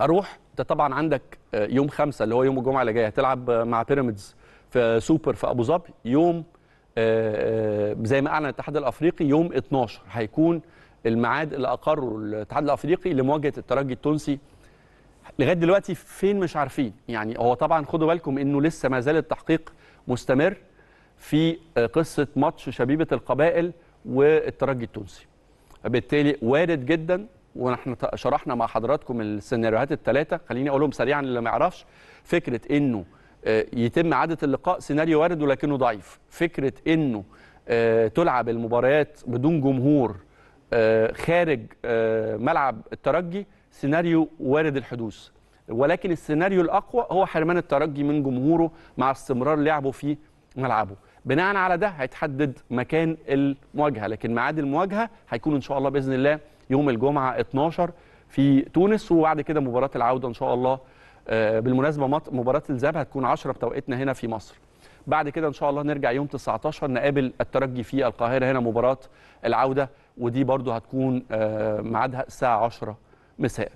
اروح انت طبعا عندك آه، يوم خمسة اللي هو يوم الجمعه اللي جايه هتلعب مع بيراميدز في سوبر في ابو ظبي يوم آه، آه، زي ما اعلن الاتحاد الافريقي يوم 12 هيكون الميعاد اللي اقره الاتحاد الافريقي لمواجهه الترجي التونسي لغايه دلوقتي فين مش عارفين يعني هو طبعا خدوا بالكم انه لسه ما زال التحقيق مستمر في قصه ماتش شبيبه القبائل والترجي التونسي بالتالي وارد جدا ونحن شرحنا مع حضراتكم السيناريوهات الثلاثه خليني اقولهم سريعا للي ما يعرفش فكره انه آه، يتم عاده اللقاء سيناريو وارد ولكنه ضعيف فكره انه آه، تلعب المباريات بدون جمهور آه، خارج ملعب الترجي سيناريو وارد الحدوث ولكن السيناريو الاقوى هو حرمان الترجي من جمهوره مع استمرار لعبه في ملعبه بناء على ده هيتحدد مكان المواجهه لكن ميعاد المواجهه هيكون ان شاء الله باذن الله يوم الجمعه 12 في تونس وبعد كده مباراه العوده ان شاء الله آه، بالمناسبه مباراه الذهاب هتكون 10 بتوقيتنا هنا في مصر بعد كده ان شاء الله نرجع يوم 19 نقابل الترجي في القاهره هنا مباراه العوده ودي برضو هتكون آه، ميعادها الساعه 10 مساء